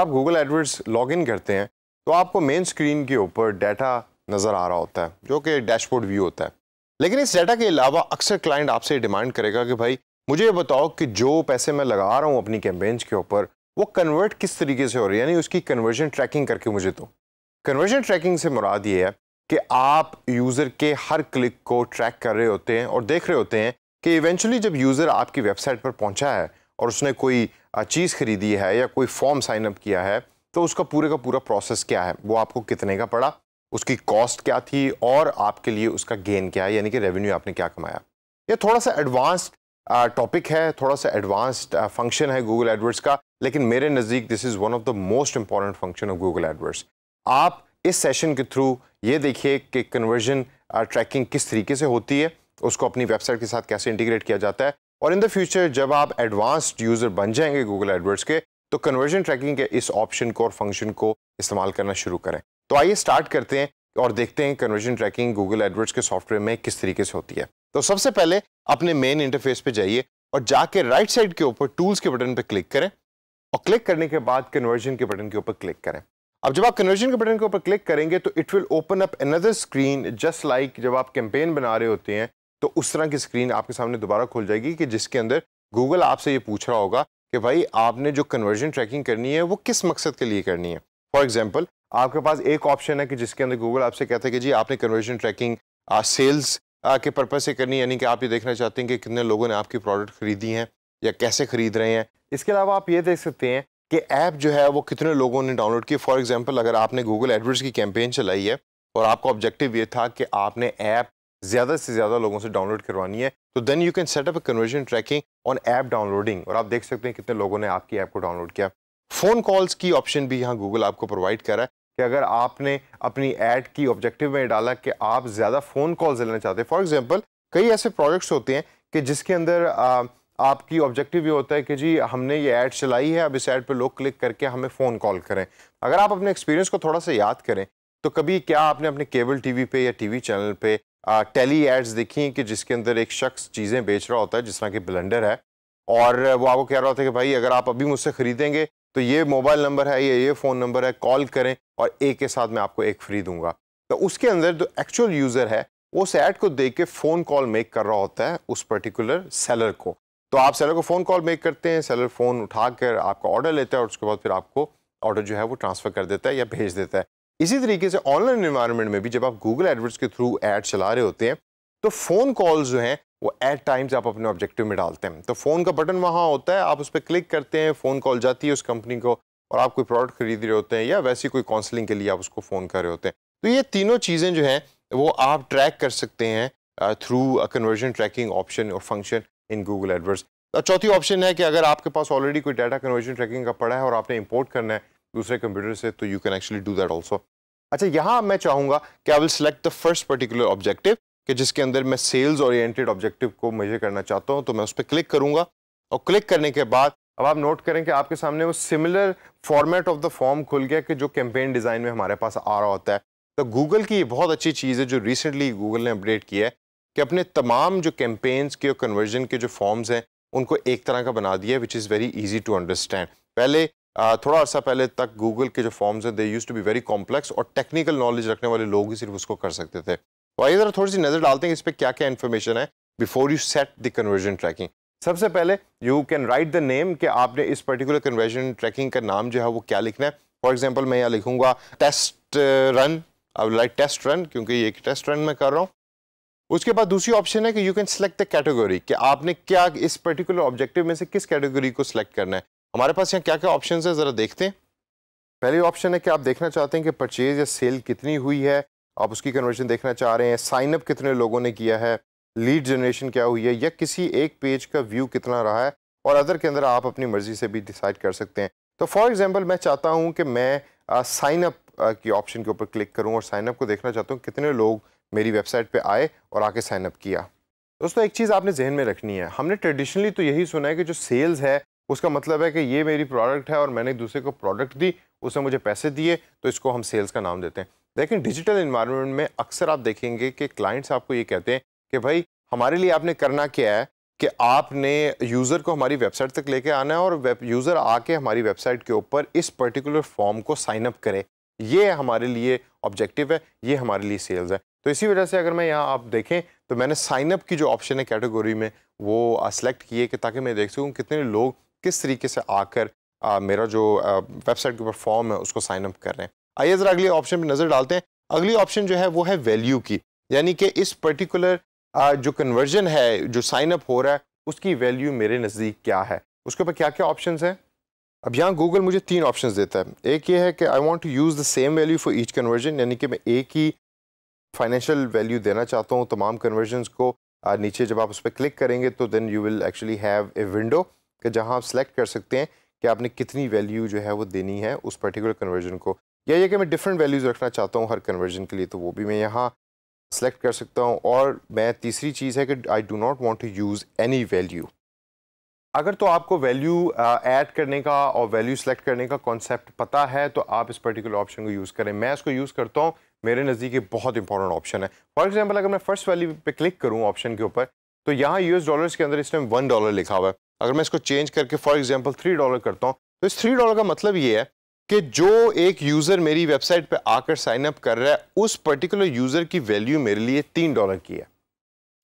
आप Google Edwards इन करते हैं तो आपको मेन स्क्रीन के ऊपर डाटा नज़र आ रहा होता है जो कि डैशबोर्ड व्यू होता है लेकिन इस डाटा के अलावा अक्सर क्लाइंट आपसे डिमांड करेगा कि भाई मुझे ये बताओ कि जो पैसे मैं लगा रहा हूँ अपनी कैंपेन्स के ऊपर वो कन्वर्ट किस तरीके से हो रही है यानी उसकी कन्वर्जन ट्रैकिंग करके मुझे दो कन्वर्जन ट्रैकिंग से मुराद ये है कि आप यूज़र के हर क्लिक को ट्रैक कर रहे होते हैं और देख रहे होते हैं कि इवेंचुअली जब यूज़र आपकी वेबसाइट पर पहुंचा है और उसने कोई चीज़ खरीदी है या कोई फॉर्म साइन अप किया है तो उसका पूरे का पूरा प्रोसेस क्या है वो आपको कितने का पड़ा उसकी कॉस्ट क्या थी और आपके लिए उसका गेन क्या है यानी कि रेवेन्यू आपने क्या कमाया ये थोड़ा सा एडवांस्ड टॉपिक है थोड़ा सा एडवांस्ड फंक्शन है गूगल एडवर्ड्स का लेकिन मेरे नज़दीक this is one of the most important function of Google AdWords आप इस सेशन के थ्रू ये देखिए कि कन्वर्जन ट्रैकिंग किस तरीके से होती है उसको अपनी वेबसाइट के साथ कैसे इंटीग्रेट किया जाता है और इन द फ्यूचर जब आप एडवांस्ड यूज़र बन जाएंगे गूगल एडवर्ड्स के तो कन्वर्जन ट्रैकिंग के इस ऑप्शन को और फंक्शन को इस्तेमाल करना शुरू करें तो आइए स्टार्ट करते हैं और देखते हैं कन्वर्जन ट्रैकिंग गूगल एडवर्ड्स के सॉफ्टवेयर में किस तरीके से होती है तो सबसे पहले अपने मेन इंटरफेस पे जाइए और जाके राइट साइड के ऊपर टूल्स के बटन पर क्लिक करें और क्लिक करने के बाद कन्वर्जन के बटन के ऊपर क्लिक करें अब जब आप कन्वर्जन के बटन के ऊपर क्लिक करेंगे तो it will open up another screen just like जब आप कैंपेन बना रहे होते हैं तो उस तरह की स्क्रीन आपके सामने दोबारा खुल जाएगी कि जिसके अंदर गूगल आपसे ये पूछ रहा होगा कि भाई आपने जो कन्वर्जन ट्रैकिंग करनी है वो किस मकसद के लिए करनी है फॉर एग्जाम्पल आपके पास एक ऑप्शन है कि जिसके अंदर गूगल आपसे कहता है कि जी आपने कन्वर्जन ट्रैकिंग सेल्स के पर्पज़ से करनी यानी कि आप ये देखना चाहते हैं कि कितने लोगों ने आपकी प्रोडक्ट खरीदी हैं या कैसे ख़रीद रहे हैं इसके अलावा आप ये देख सकते हैं कि ऐप जो है वो कितने लोगों ने डाउनलोड किया फॉर एग्जाम्पल अगर आपने गूगल एडवर्ड्स की कैंपेन चलाई है और आपका ऑब्जेक्टिव ये था कि आपने ऐप ज़्यादा से ज़्यादा लोगों से डाउनलोड करवानी है तो then you can setup a conversion tracking on app downloading और आप देख सकते हैं कितने लोगों ने आपकी ऐप को डाउनलोड किया फ़ोन कॉल्स की ऑप्शन भी यहाँ गूगल आपको प्रोवाइड कर रहा है कि अगर आपने अपनी ऐड की ऑब्जेक्टिव में डाला कि आप ज़्यादा फ़ोन कॉल्स लेना चाहते हैं फॉर एग्जाम्पल कई ऐसे प्रोडक्ट्स होते हैं कि जिसके अंदर आ, आपकी ऑब्जेक्टिव ये होता है कि जी हमने ये ऐड चलाई है अब इस ऐड पर लोग क्लिक करके हमें फ़ोन कॉल करें अगर आप अपने एक्सपीरियंस को थोड़ा सा याद करें तो कभी क्या आपने अपने केबल टीवी पे या टीवी चैनल पे टेली एड्स देखी कि जिसके अंदर एक शख्स चीज़ें बेच रहा होता है जिस तरह की ब्लेंडर है और वो आपको कह रहा होता है कि भाई अगर आप अभी मुझसे ख़रीदेंगे तो ये मोबाइल नंबर है या ये फ़ोन नंबर है कॉल करें और एक के साथ मैं आपको एक फ्री दूंगा तो उसके अंदर जो एक्चुअल यूज़र है उस ऐड को देख के फ़ोन कॉल मेक कर रहा होता है उस पर्टिकुलर सेलर को तो आप सेलर को फ़ोन कॉल मेक करते हैं सेलर फ़ोन उठा कर आपका ऑर्डर लेता है और उसके बाद फिर आपको ऑर्डर जो है वो ट्रांसफ़र कर देता है या भेज देता है इसी तरीके से ऑनलाइन इन्वायरमेंट में भी जब आप गूगल एडवर्ड्स के थ्रू एड चला रहे होते हैं तो फ़ोन कॉल जो हैं वो एट टाइम्स आप अपने ऑब्जेक्टिव में डालते हैं तो फ़ोन का बटन वहाँ होता है आप उस पर क्लिक करते हैं फ़ोन कॉल जाती है उस कंपनी को और आप कोई प्रोडक्ट खरीद रहे होते हैं या वैसी कोई काउंसलिंग के लिए आप उसको फ़ोन कर रहे होते हैं तो ये तीनों चीज़ें जो हैं वो आप ट्रैक कर सकते हैं थ्रू कन्वर्जन ट्रैकिंग ऑप्शन और फंक्शन इन गूगल एडवर्ड्स चौथी ऑप्शन है कि अगर आपके पास ऑलरेडी कोई डाटा कन्वर्जन ट्रैकिंग का पड़ा है और आपने इंपोर्ट करना है दूसरे कंप्यूटर से तो you can actually do that also अच्छा यहाँ मैं चाहूँगा कि I will select the first particular objective कि जिसके अंदर मैं सेल्स ओरिएंटेड ऑब्जेक्टिव को मेजर करना चाहता हूँ तो मैं उस पर क्लिक करूँगा और क्लिक करने के बाद अब आप नोट करें कि आपके सामने वो similar format of the form खुल गया कि जो कैंपेन डिज़ाइन में हमारे पास आ रहा होता है तो गूगल की ये बहुत अच्छी चीज़ है जो रिसेंटली गूगल ने अपडेट किया है कि अपने तमाम जो कैंपेन्स के और कन्वर्जन के जो फॉर्म्स हैं उनको एक तरह का बना दिया which is very easy to understand पहले थोड़ा अर्सा पहले तक गूगल के जो फॉर्म्स हैं they used to be very complex और टेक्निकल नॉलेज रखने वाले लोग ही सिर्फ उसको कर सकते थे तो आइए ज़रा थोड़ी सी नज़र डालते हैं इस पर क्या क्या इन्फॉर्मेशन है before you set the conversion tracking सबसे पहले you can write the name कि आपने इस पर्टिकुलर कन्वर्जन ट्रैकिंग का नाम जो है वो क्या लिखना है फॉर एग्जाम्पल मैं यहाँ लिखूंगा test run I like test run क्योंकि ये टेस्ट रन मैं कर रहा हूँ उसके बाद दूसरी ऑप्शन है कि you can select the category कि आपने क्या इस पर्टिकुलर ऑब्जेक्टिव में से किस कैटेगरी को सिलेक्ट करना है हमारे पास यहाँ क्या क्या ऑप्शन है ज़रा देखते हैं पहली ऑप्शन है कि आप देखना चाहते हैं कि परचेज़ या सेल कितनी हुई है आप उसकी कन्वर्जन देखना चाह रहे हैं साइनअप कितने लोगों ने किया है लीड जनरेशन क्या हुई है या किसी एक पेज का व्यू कितना रहा है और अदर के अंदर आप अपनी मर्ज़ी से भी डिसाइड कर सकते हैं तो फॉर एग्ज़ाम्पल मैं चाहता हूँ कि मैं साइनअप की ऑप्शन के ऊपर क्लिक करूँ और साइनअप को देखना चाहता हूँ कितने लोग मेरी वेबसाइट पर आए और आके साइनअप किया दोस्तों एक चीज़ आपने जहन में रखनी है हमने ट्रेडिशनली तो यही सुना है कि जो सेल्स है उसका मतलब है कि ये मेरी प्रोडक्ट है और मैंने दूसरे को प्रोडक्ट दी उसने मुझे पैसे दिए तो इसको हम सेल्स का नाम देते हैं लेकिन डिजिटल इन्वायरमेंट में अक्सर आप देखेंगे कि क्लाइंट्स आपको ये कहते हैं कि भाई हमारे लिए आपने करना क्या है कि आपने यूज़र को हमारी वेबसाइट तक लेके आना है और वेब यूज़र आके हमारी वेबसाइट के ऊपर इस पर्टिकुलर फॉर्म को साइन अप करे ये हमारे लिए ऑब्जेक्टिव है ये हमारे लिए सेल्स है तो इसी वजह से अगर मैं यहाँ आप देखें तो मैंने साइनअप की जो ऑप्शन है कैटेगरी में वो सेलेक्ट uh, किए कि ताकि मैं देख सकूँ कितने लोग किस तरीके से आकर आ, मेरा जो वेबसाइट के ऊपर फॉर्म है उसको साइन अप कर रहे हैं आइए ज़रा अगले ऑप्शन पर नज़र डालते हैं अगली ऑप्शन जो है वो है वैल्यू की यानी कि इस पर्टिकुलर जो कन्वर्जन है जो साइन अप हो रहा है उसकी वैल्यू मेरे नज़दीक क्या है उसके ऊपर क्या क्या ऑप्शन हैं अब यहाँ गूगल मुझे तीन ऑप्शन देता है एक ये है कि I want to use the same value for each conversion यानी कि मैं एक ही फाइनेंशियल वैल्यू देना चाहता हूँ तमाम कन्वर्जन को नीचे जब आप उस पर क्लिक करेंगे तो then you will actually have a window कि जहाँ आप सेलेक्ट कर सकते हैं कि आपने कितनी वैल्यू जो है वो देनी है उस पर्टिकुलर कन्वर्जन को या ये कि मैं डिफरेंट वैल्यूज़ रखना चाहता हूँ हर कन्वर्जन के लिए तो वो भी मैं यहाँ सेलेक्ट कर सकता हूँ और मैं तीसरी चीज़ है कि I do not want to use any value अगर तो आपको वैल्यू ऐड करने का और वैल्यू सेलेक्ट करने का कॉन्सेप्ट पता है तो आप इस पर्टिकुलर ऑप्शन को यूज़ करें मैं इसको यूज़ करता हूँ मेरे नज़दीक ये बहुत इंपॉर्टेंट ऑप्शन है फॉर एग्जाम्पल अगर मैं फर्स्ट वैल्यू पे क्लिक करूँ ऑप्शन के ऊपर तो यहाँ यूएस डॉलर्स के अंदर इस टाइम वन डॉलर लिखा हुआ है अगर मैं इसको चेंज करके फॉर एग्जाम्पल थ्री डॉलर करता हूँ तो इस थ्री डॉलर का मतलब ये है कि जो एक यूज़र मेरी वेबसाइट पे आकर साइन अप कर रहा है उस पर्टिकुलर यूज़र की वैल्यू मेरे लिए तीन डॉलर की है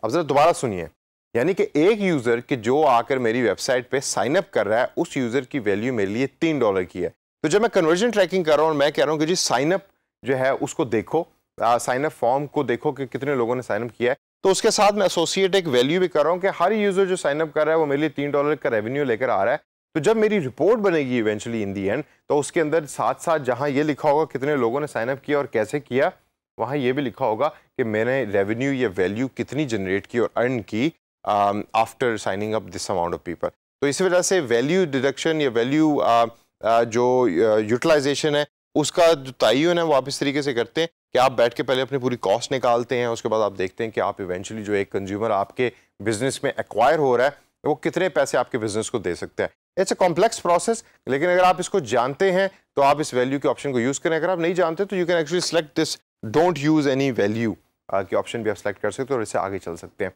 अब ज़रा दोबारा सुनिए यानी कि एक यूज़र के जो आकर मेरी वेबसाइट पे साइन अप कर रहा है उस यूज़र की वैल्यू मेरे लिए तीन डॉलर की है तो जब मैं कन्वर्जन ट्रैकिंग कर रहा हूँ मैं कह रहा हूँ कि जी साइनअप जो है उसको देखो साइन अप फॉर्म को देखो कि कितने लोगों ने साइनअप किया है तो उसके साथ मैं एसोसिएट एक वैल्यू भी कर रहा हूँ कि हर यूज़र जो साइनअप कर रहा है वो मेरे लिए तीन डॉलर का रेवेन्यू लेकर आ रहा है तो जब मेरी रिपोर्ट बनेगी इवेंचुअली इन दी एंड तो उसके अंदर साथ साथ जहाँ ये लिखा होगा कितने लोगों ने साइनअप किया और कैसे किया वहाँ ये भी लिखा होगा कि मैंने रेवेन्यू या वैल्यू कितनी जनरेट की और अर्न की after signing up this amount of people तो इस वजह से वैल्यू डिडक्शन या वैल्यू uh, uh, जो यूटिलाइजेशन uh, है उसका जो तयन है वो आप इस तरीके से करते हैं कि आप बैठ के पहले अपनी पूरी कॉस्ट निकालते हैं उसके बाद आप देखते हैं कि आप इवेंचुअली जो एक कंज्यूमर आपके बिजनेस में एक्वायर हो रहा है वो कितने पैसे आपके बिजनेस को दे सकते हैं इट्स अ कॉम्प्लेक्स प्रोसेस लेकिन अगर आप इसको जानते हैं तो आप इस वैल्यू के ऑप्शन को यूज़ करें अगर आप नहीं जानते तो you can actually select this don't use any value के ऑप्शन भी आप सेलेक्ट कर सकते हो और इससे आगे चल सकते हैं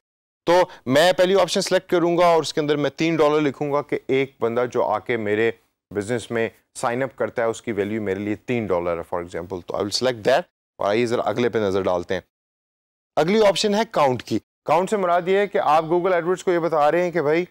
तो मैं पहली ऑप्शन सेलेक्ट करूंगा और उसके अंदर मैं तीन डॉलर लिखूंगा कि एक बंदा जो आके मेरे बिजनेस में साइन अप करता है उसकी वैल्यू मेरे लिए तीन डॉलर है फॉर एग्जाम्पल तो आई विल सेलेक्ट दैट और आइए ज़रा अगले पे नज़र डालते हैं अगली ऑप्शन है काउंट की काउंट से मुराद ये है कि आप गूगल एडवर्ड्स को ये बता रहे हैं कि भाई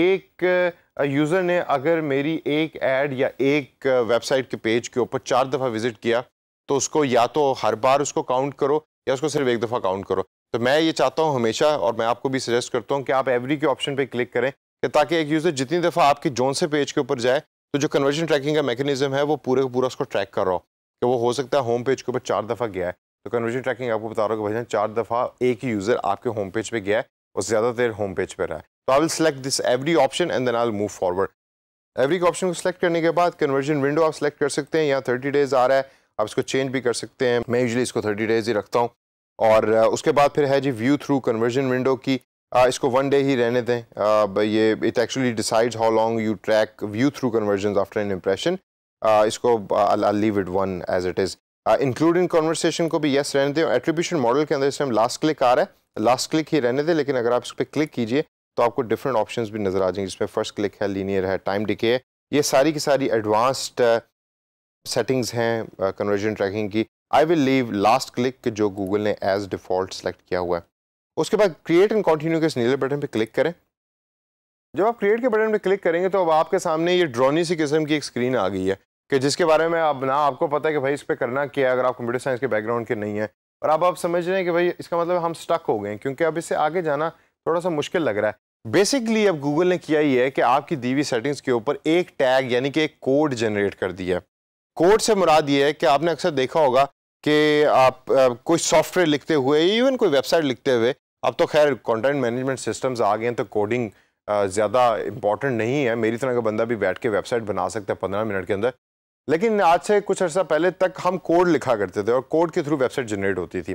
एक यूज़र ने अगर मेरी एक ऐड या एक वेबसाइट के पेज के ऊपर चार दफ़ा विज़िट किया तो उसको या तो हर बार उसको काउंट करो या उसको सिर्फ एक दफ़ा काउंट करो तो मैं ये चाहता हूँ हमेशा और मैं आपको भी सजेस्ट करता हूँ कि आप एवरी के ऑप्शन पर क्लिक करें कि ताकि एक यूज़र जितनी दफ़ा आपके जोन से पेज के ऊपर जाए तो जो कन्वर्जन ट्रैकिंग का मैकेनिज्म है वो पूरे का पूरा उसको ट्रैक कर रहा हो कि वो हो सकता है होम पेज के ऊपर चार दफ़ा गया है तो कन्वर्जन ट्रैकिंग आपको बता रहा हूँ कि भाई चार दफ़ा एक ही यूज़र आपके होम पेज पर गया है और ज़्यादा देर होम पेज पर रहा है तो I will select this every option and then I move forward every option को सिलेक्ट करने के बाद कन्वर्जन विंडो आप सेलेक्ट कर सकते हैं यहाँ थर्टी डेज़ आ रहा है आप इसको चेंज भी कर सकते हैं मैं यूजली इसको थर्टी डेज़ ही रखता हूँ और uh, उसके बाद फिर है जी व्यू थ्रू कन्वर्जन विंडो की आ, uh, इसको वन डे ही रहने दें आ, uh, ये it actually decides how long you track view through conversion after an impression Uh, इसको leave it one as it is include in conversation को भी येस रहने दें एट्रीब्यूशन मॉडल के अंदर इसमें लास्ट क्लिक आ रहा है लास्ट क्लिक ही रहने दें लेकिन अगर आप इस पर क्लिक कीजिए तो आपको डिफरेंट ऑप्शन भी नज़र आ जाएंगे जिसमें फर्स्ट क्लिक है लीनियर है टाइम डिके है ये सारी की सारी एडवांस्ड सेटिंग्स uh, हैं कन्वर्जन uh, ट्रैकिंग की I will leave last click जो गूगल ने एज डिफ़ॉल्ट सेलेक्ट किया हुआ है उसके बाद क्रिएट एंड कंटिन्यू के इस नीले बटन पर क्लिक करें जब आप क्रिएट के बटन पर क्लिक करेंगे तो अब आपके सामने ये ड्रोनी सी किस्म की एक स्क्रीन आ गई है कि जिसके बारे में अब ना आपको पता है कि भाई इस पर करना क्या है अगर आप कंप्यूटर साइंस के बैकग्राउंड के नहीं है और अब आप समझ रहे हैं कि भाई इसका मतलब हम स्टक हो गए क्योंकि अब इससे आगे जाना थोड़ा सा मुश्किल लग रहा है बेसिकली अब गूगल ने किया ही है कि आपकी दीवी सेटिंग्स के ऊपर एक टैग यानी कि एक कोड जनरेट कर दिया कोड से मुराद ये है कि आपने अक्सर देखा होगा कि आप कोई सॉफ्टवेयर लिखते हुए इवन कोई वेबसाइट लिखते हुए अब तो खैर कंटेंट मैनेजमेंट सिस्टम्स आ गए हैं तो कोडिंग ज़्यादा इंपॉर्टेंट नहीं है मेरी तरह का बंदा भी बैठ के वेबसाइट बना सकता है पंद्रह मिनट के अंदर लेकिन आज से कुछ अर्सा पहले तक हम कोड लिखा करते थे और कोड के थ्रू वेबसाइट जनरेट होती थी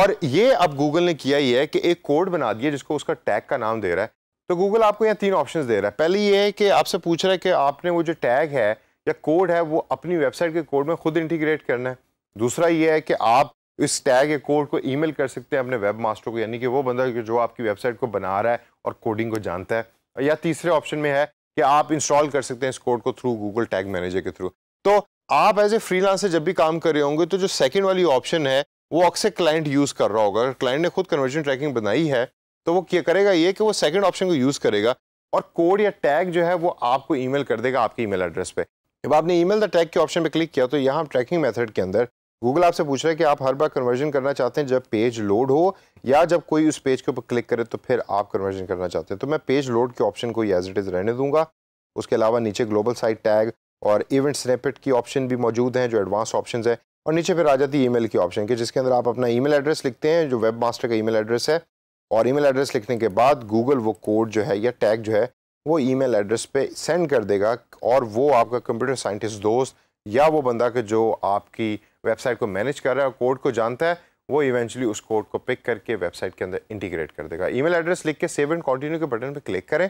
और ये अब गूगल ने किया ही है कि एक कोड बना दिया जिसको उसका टैग का नाम दे रहा है तो गूगल आपको यहाँ तीन ऑप्शन दे रहा है पहले ये है कि आपसे पूछ रहा है कि आपने वो जो टैग है या कोड है वो अपनी वेबसाइट के कोड में खुद इंटीग्रेट करना है दूसरा ये है कि आप इस टैग या कोड को ईमेल कर सकते हैं अपने वेब मास्टर को यानी कि वो बंदा जो आपकी वेबसाइट को बना रहा है और कोडिंग को जानता है या तीसरे ऑप्शन में है कि आप इंस्टॉल कर सकते हैं इस कोड को थ्रू गूगल टैग मैनेजर के थ्रू तो आप एज ए फ्रीलांसर जब भी काम कर रहे होंगे तो जो सेकंड वाली ऑप्शन है वो अक्सर क्लाइंट यूज़ कर रहा होगा अगर क्लाइंट ने खुद कन्वर्जन ट्रैकिंग बनाई है तो वो क्या करेगा ये कि वो सेकंड ऑप्शन को यूज़ करेगा और कोड या टैग जो है वो आपको ईमेल कर देगा आपके ईमेल एड्रेस पे जब आपने ईमेल द टैग के ऑप्शन पे क्लिक किया तो यहाँ ट्रैकिंग मेथड के अंदर गूगल आपसे पूछ रहा है कि आप हर बार कन्वर्जन करना चाहते हैं जब पेज लोड हो या जब कोई उस पेज के ऊपर क्लिक करे तो फिर आप कन्वर्जन करना चाहते हैं तो मैं पेज लोड के ऑप्शन को एज इट इज़ रहने दूंगा उसके अलावा नीचे ग्लोबल साइट टैग और इवेंट स्नेपेट की ऑप्शन भी मौजूद हैं जो एडवांस ऑप्शन है और नीचे फिर आ जाती है ई की ऑप्शन के जिसके अंदर आप अपना ई एड्रेस लिखते हैं जो वेब मास्टर का ई एड्रेस है और ई एड्रेस लिखने के बाद गूगल वो कोड जो है या टैग जो है वो ईमेल एड्रेस पे सेंड कर देगा और वो आपका कंप्यूटर साइंटिस्ट दोस्त या वो बंदा के जो आपकी वेबसाइट को मैनेज कर रहा है और कोड को जानता है वो इवेंचुअली उस कोड को पिक करके वेबसाइट के अंदर इंटीग्रेट कर देगा ईमेल एड्रेस लिख के सेव एंड कंटिन्यू के बटन पर क्लिक करें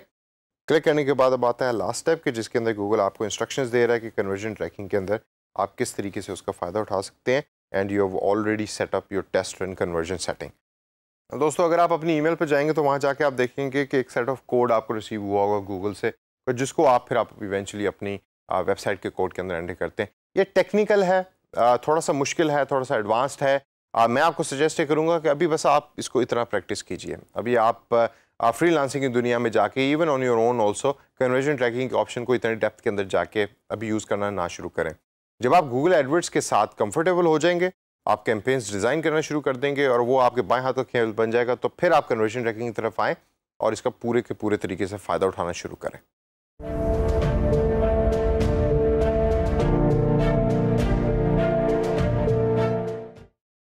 क्लिक करने के बाद अब आता है लास्ट स्टेप कि जिसके अंदर गूगल आपको इंस्ट्रक्शंस दे रहा है कि कन्वर्जन ट्रैकिंग के अंदर आप किस तरीके से उसका फ़ायदा उठा सकते हैं and you have already set up your test run conversion setting दोस्तों अगर आप अपनी ईमेल पर जाएंगे तो वहाँ जाके आप देखेंगे कि एक सेट ऑफ कोड आपको रिसीव हुआ होगा गूगल से जिसको आप फिर आप इवेंचुअली अपनी वेबसाइट के कोड के अंदर एंटर करते हैं ये टेक्निकल है थोड़ा सा मुश्किल है थोड़ा सा एडवांस्ड है मैं आपको सजेस्ट करूँगा कि अभी बस आप इसको इतना प्रैक्टिस कीजिए अभी आप आप फ्री लांसिंग की दुनिया में जाके even on your own also conversion tracking के ऑप्शन को इतने डेप्थ के अंदर जाके अभी यूज़ करना ना शुरू करें जब आप गूगल एडवर्ड्स के साथ कंफर्टेबल हो जाएंगे आप कैंपेन्स डिज़ाइन करना शुरू कर देंगे और वो आपके बाएँ हाथ का खेल बन जाएगा तो फिर आप कन्वर्जन ट्रैकिंग की तरफ आएँ और इसका पूरे के पूरे तरीके से फ़ायदा उठाना शुरू करें